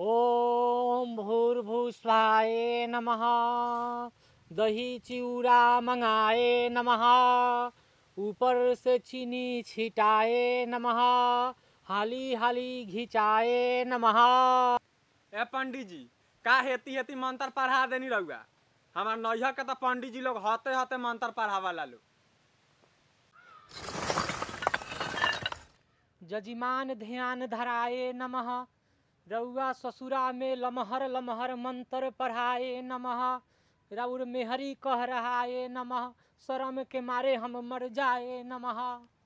भूर्भू भूर्भुस्वाय नमः दही चिउरा मंगाए नमः ऊपर से चीनी छिटाए नमः हाली हाली घिचाए नमः ए पंडित जी का हेती हेती मंत्र पढ़ा देनी रहुआ हमार नैह के तो पंडित जी लोग हते हते मंत्र पढ़ावा वाला लो जजिमान ध्यान धराए नमः रउआ ससुरा में लमहर लमहर मंत्र पढ़ाए नमः रउर मेहरी कह रहा है नमः शरम के मारे हम मर जाए नमः